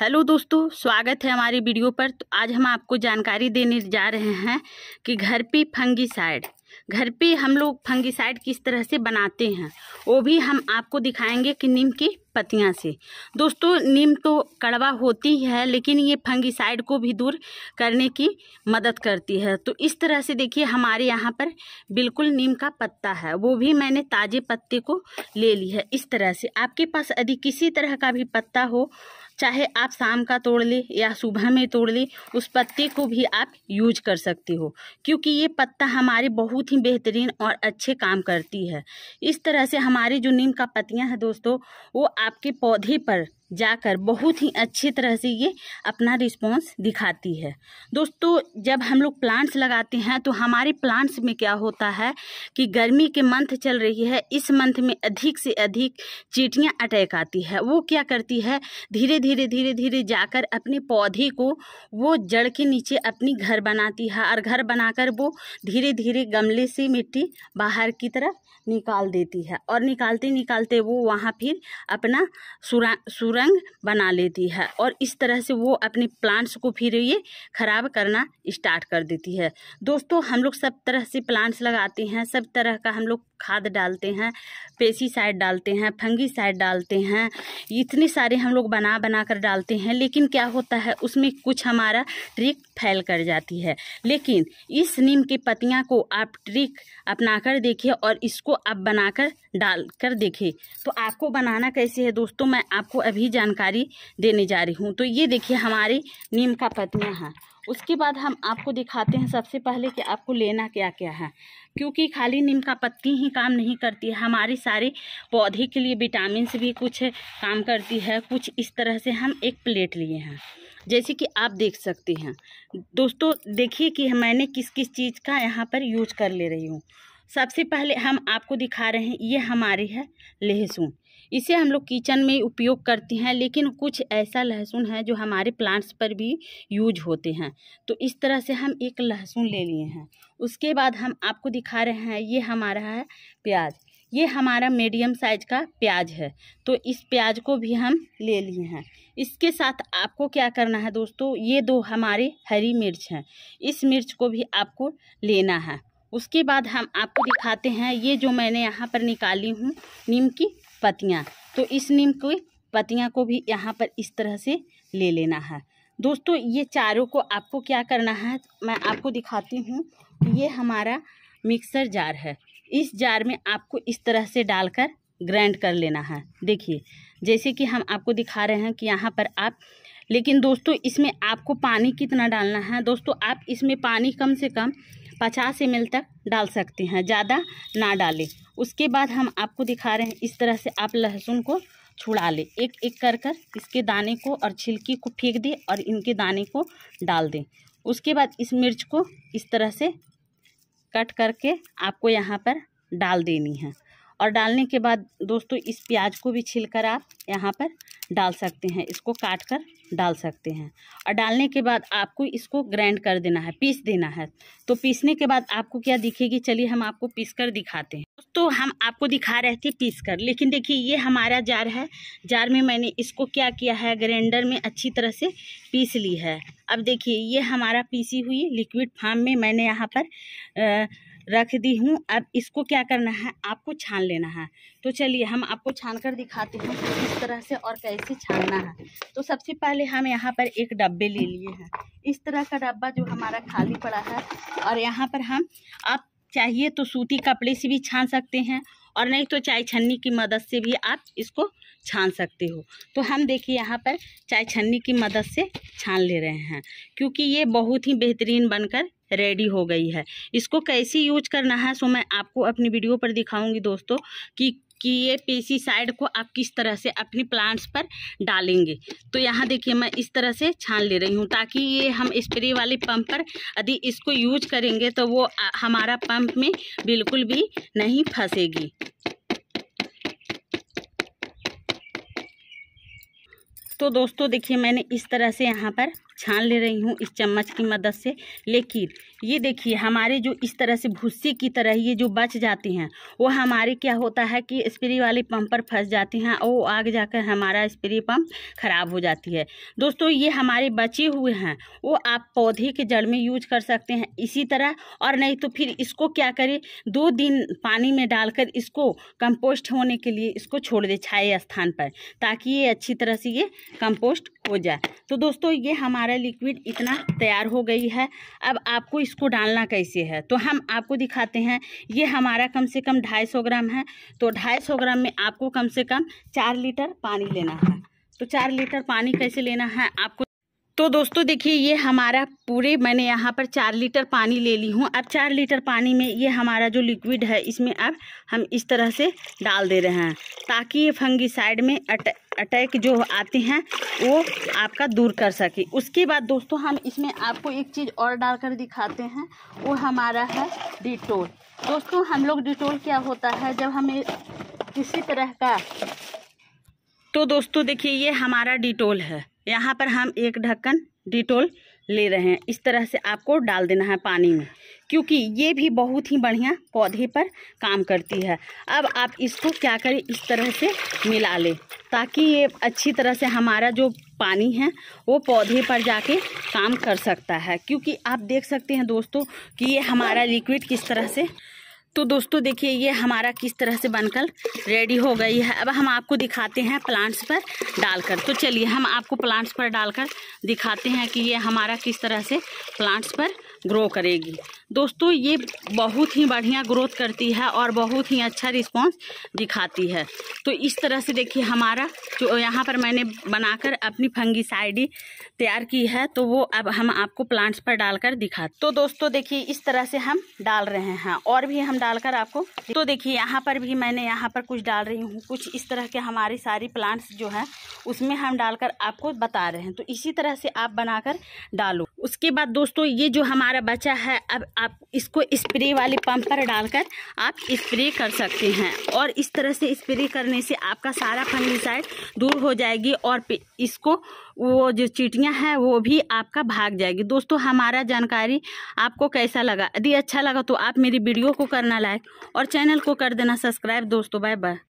hello दोस्तों स्वागत है हमारी वीडियो पर तो आज हम आपको जानकारी देने जा रहे हैं कि घर पे फंगीसाइड घर पे हम लोग फंगीसाइड किस तरह से बनाते हैं वो भी हम आपको दिखाएंगे कि नीम के पत्तियाँ से दोस्तों नीम तो कड़वा होती है लेकिन ये फंगिसाइड को भी दूर करने की मदद करती है तो इस तरह से देखिए हमारे यहाँ पर बिल्कुल नीम का पत्ता है वो भी मैंने ताज़े पत्ते को ले ली है इस तरह से आपके पास यदि किसी तरह का भी पत्ता हो चाहे आप शाम का तोड़ ले या सुबह में तोड़ ले उस पत्ते को भी आप यूज कर सकते हो क्योंकि ये पत्ता हमारे बहुत ही बेहतरीन और अच्छे काम करती है इस तरह से हमारे जो नीम का पत्तियां हैं दोस्तों वो आपके पौधे पर जाकर बहुत ही अच्छी तरह से ये अपना रिस्पॉन्स दिखाती है दोस्तों जब हम लोग प्लांट्स लगाते हैं तो हमारे प्लांट्स में क्या होता है कि गर्मी के मंथ चल रही है इस मंथ में अधिक से अधिक चीटियाँ अटैक आती है वो क्या करती है धीरे धीरे धीरे धीरे जाकर अपने पौधे को वो जड़ के नीचे अपनी घर बनाती है और घर बनाकर वो धीरे धीरे गमले से मिट्टी बाहर की तरफ निकाल देती है और निकालते निकालते वो वहाँ फिर अपना सुरंग सुरंग बना लेती है और इस तरह से वो अपने प्लांट्स को फिर ये ख़राब करना स्टार्ट कर देती है दोस्तों हम लोग सब तरह से प्लांट्स लगाते हैं सब तरह का हम लोग खाद डालते हैं पेसीसाइड डालते हैं फंगीसाइड डालते हैं इतने सारे हम लोग बना बना कर डालते हैं लेकिन क्या होता है उसमें कुछ हमारा ट्रिक फैल कर जाती है लेकिन इस नीम की पत्तियाँ को आप ट्रिक अपना कर देखिए और इसको आप बनाकर डाल कर देखें तो आपको बनाना कैसे है दोस्तों मैं आपको अभी जानकारी देने जा रही हूँ तो ये देखिए हमारी नीम का पत्तियाँ हैं उसके बाद हम आपको दिखाते हैं सबसे पहले कि आपको लेना क्या क्या है क्योंकि खाली नीम का पत्ती ही काम नहीं करती है हमारे सारे पौधे के लिए विटामिन भी कुछ काम करती है कुछ इस तरह से हम एक प्लेट लिए हैं जैसे कि आप देख सकते हैं दोस्तों देखिए कि मैंने किस किस चीज़ का यहाँ पर यूज कर ले रही हूँ सबसे पहले हम आपको दिखा रहे हैं ये हमारी है लहसुन इसे हम लोग किचन में उपयोग करते हैं लेकिन कुछ ऐसा लहसुन है जो हमारे प्लांट्स पर भी यूज होते हैं तो इस तरह से हम एक लहसुन ले लिए हैं उसके बाद हम आपको दिखा रहे हैं ये हमारा है प्याज ये हमारा मीडियम साइज का प्याज है तो इस प्याज को भी हम ले लिए हैं इसके साथ आपको क्या करना है दोस्तों ये दो हमारे हरी मिर्च हैं इस मिर्च को भी आपको लेना है उसके बाद हम आपको दिखाते हैं ये जो मैंने यहाँ पर निकाली हूँ नीम की पत्तियाँ तो इस नीम की पत्तियाँ को भी यहाँ पर इस तरह से ले लेना है दोस्तों ये चारों को आपको क्या करना है मैं आपको दिखाती हूँ ये हमारा मिक्सर जार है इस जार में आपको इस तरह से डालकर ग्राइंड कर लेना है देखिए जैसे कि हम आपको दिखा रहे हैं कि यहाँ पर आप लेकिन दोस्तों इसमें आपको पानी कितना डालना है दोस्तों आप इसमें पानी कम से कम पचास एम तक डाल सकते हैं ज़्यादा ना डालें उसके बाद हम आपको दिखा रहे हैं इस तरह से आप लहसुन को छुड़ा लें एक एक कर कर इसके दाने को और छिलकी को फेंक दें और इनके दाने को डाल दें उसके बाद इस मिर्च को इस तरह से कट करके आपको यहाँ पर डाल देनी है और डालने के बाद दोस्तों इस प्याज को भी छिलकर आप यहाँ पर डाल सकते हैं इसको काट कर डाल सकते हैं और डालने के बाद आपको इसको ग्राइंड कर देना है पीस देना है तो पीसने के बाद आपको क्या दिखेगी चलिए हम आपको पीस कर दिखाते हैं तो हम आपको दिखा रहे थे पीस कर लेकिन देखिए ये हमारा जार है जार में मैंने इसको क्या किया है ग्राइंडर में अच्छी तरह से पीस ली है अब देखिए ये हमारा पीसी हुई लिक्विड फार्म में मैंने यहाँ पर आ, रख दी हूँ अब इसको क्या करना है आपको छान लेना है तो चलिए हम आपको छान कर दिखाते हैं किस तरह से और कैसे छानना है तो सबसे पहले हम यहाँ पर एक डब्बे ले लिए हैं इस तरह का डब्बा जो हमारा खाली पड़ा है और यहाँ पर हम आप चाहिए तो सूती कपड़े से भी छान सकते हैं और नहीं तो चाय छन्नी की मदद से भी आप इसको छान सकते हो तो हम देखिए यहाँ पर चाय छन्नी की मदद से छान ले रहे हैं क्योंकि ये बहुत ही बेहतरीन बनकर रेडी हो गई है इसको कैसे यूज करना है सो मैं आपको अपनी वीडियो पर दिखाऊंगी दोस्तों कि कि ये साइड को आप किस तरह से अपने प्लांट्स पर डालेंगे तो यहाँ देखिए मैं इस तरह से छान ले रही हूँ ताकि ये हम स्प्रे वाले पंप पर यदि इसको यूज करेंगे तो वो हमारा पंप में बिल्कुल भी नहीं फंसेगी तो दोस्तों देखिए मैंने इस तरह से यहाँ पर छान ले रही हूँ इस चम्मच की मदद से लेकिन ये देखिए हमारे जो इस तरह से भूसी की तरह ये जो बच जाते हैं वो हमारे क्या होता है कि स्प्रे वाले पंप पर फंस जाते हैं और वो आग जाकर हमारा स्प्रे पंप ख़राब हो जाती है दोस्तों ये हमारे बचे हुए हैं वो आप पौधे के जड़ में यूज कर सकते हैं इसी तरह और नहीं तो फिर इसको क्या करें दो दिन पानी में डालकर इसको कंपोस्ट होने के लिए इसको छोड़ दे छाए स्थान पर ताकि ये अच्छी तरह से ये कंपोस्ट हो जाए तो दोस्तों ये हमारे हमारा लिक्विड इतना तैयार हो गई है अब आपको इसको डालना कैसे है तो हम आपको दिखाते हैं ये हमारा कम से कम ढाई सौ ग्राम है तो ढाई सौ ग्राम में आपको कम से कम चार लीटर पानी लेना है तो चार लीटर पानी कैसे लेना है आपको तो दोस्तों देखिए ये हमारा पूरे मैंने यहाँ पर चार लीटर पानी ले ली हूँ अब चार लीटर पानी में ये हमारा जो लिक्विड है इसमें अब हम इस तरह से डाल दे रहे हैं ताकि ये फंगी साइड में अट अटैक जो आते हैं वो आपका दूर कर सके उसके बाद दोस्तों हम इसमें आपको एक चीज़ और डालकर दिखाते हैं वो हमारा है डिटोल दोस्तों हम लोग डिटोल क्या होता है जब हमें किसी तरह का तो दोस्तों देखिए ये हमारा डिटोल है यहाँ पर हम एक ढक्कन डिटोल ले रहे हैं इस तरह से आपको डाल देना है पानी में क्योंकि ये भी बहुत ही बढ़िया पौधे पर काम करती है अब आप इसको क्या करें इस तरह से मिला लें ताकि ये अच्छी तरह से हमारा जो पानी है वो पौधे पर जाके काम कर सकता है क्योंकि आप देख सकते हैं दोस्तों कि ये हमारा लिक्विड किस तरह से तो दोस्तों देखिए ये हमारा किस तरह से बनकर रेडी हो गई है अब हम आपको दिखाते हैं प्लांट्स पर डालकर तो चलिए हम आपको प्लांट्स पर डालकर दिखाते हैं कि ये हमारा किस तरह से प्लांट्स पर ग्रो करेगी दोस्तों ये बहुत ही बढ़िया ग्रोथ करती है और बहुत ही अच्छा रिस्पांस दिखाती है तो इस तरह से देखिए हमारा जो यहाँ पर मैंने बनाकर अपनी फंगी तैयार की है तो वो अब हम आपको प्लांट्स पर डालकर दिखा तो दोस्तों देखिए इस तरह से हम डाल रहे हैं और भी हम डालकर आपको तो देखिए यहाँ पर भी मैंने यहाँ पर कुछ डाल रही हूँ कुछ इस तरह के हमारी सारी प्लांट्स जो है उसमें हम डालकर आपको बता रहे हैं तो इसी तरह से आप बनाकर डालो उसके बाद दोस्तों ये जो हमारा बचा है अब आप इसको स्प्रे वाले पंप पर डालकर आप स्प्रे कर सकते हैं और इस तरह से स्प्रे करने से आपका सारा फंगिसाइड दूर हो जाएगी और इसको वो जो चीटियाँ हैं वो भी आपका भाग जाएगी दोस्तों हमारा जानकारी आपको कैसा लगा यदि अच्छा लगा तो आप मेरी वीडियो को करना करना लाइक और चैनल को कर देना सब्सक्राइब दोस्तों बाय बाय